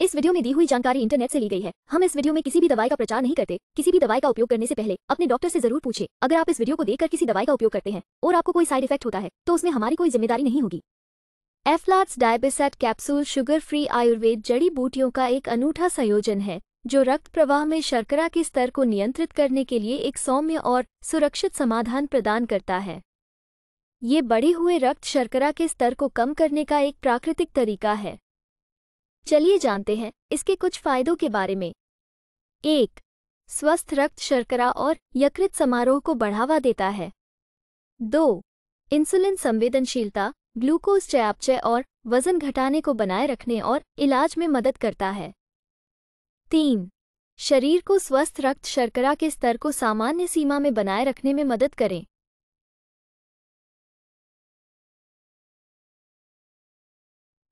इस वीडियो में दी हुई जानकारी इंटरनेट से ली गई है हम इस वीडियो में किसी भी दवाई का प्रचार नहीं करते किसी भी दवाई का उपयोग करने से पहले अपने डॉक्टर से जरूर पूछे अगर आप इस वीडियो को देखकर किसी दवाई का उपयोग करते हैं और आपको कोई साइड इफेक्ट होता है तो उसमें हमारी कोई जिम्मेदारी नहीं होगी एफ्लाट्स डायबिसट कैप्सूल शुगर फ्री आयुर्वेद जड़ी बूटियों का एक अनूठा संयोजन है जो रक्त प्रवाह में शर्करा के स्तर को नियंत्रित करने के लिए एक सौम्य और सुरक्षित समाधान प्रदान करता है ये बढ़े हुए रक्त शर्करा के स्तर को कम करने का एक प्राकृतिक तरीका है चलिए जानते हैं इसके कुछ फायदों के बारे में एक स्वस्थ रक्त शर्करा और यकृत समारोह को बढ़ावा देता है दो इंसुलिन संवेदनशीलता ग्लूकोज चयापचय और वजन घटाने को बनाए रखने और इलाज में मदद करता है तीन शरीर को स्वस्थ रक्त शर्करा के स्तर को सामान्य सीमा में बनाए रखने में मदद करें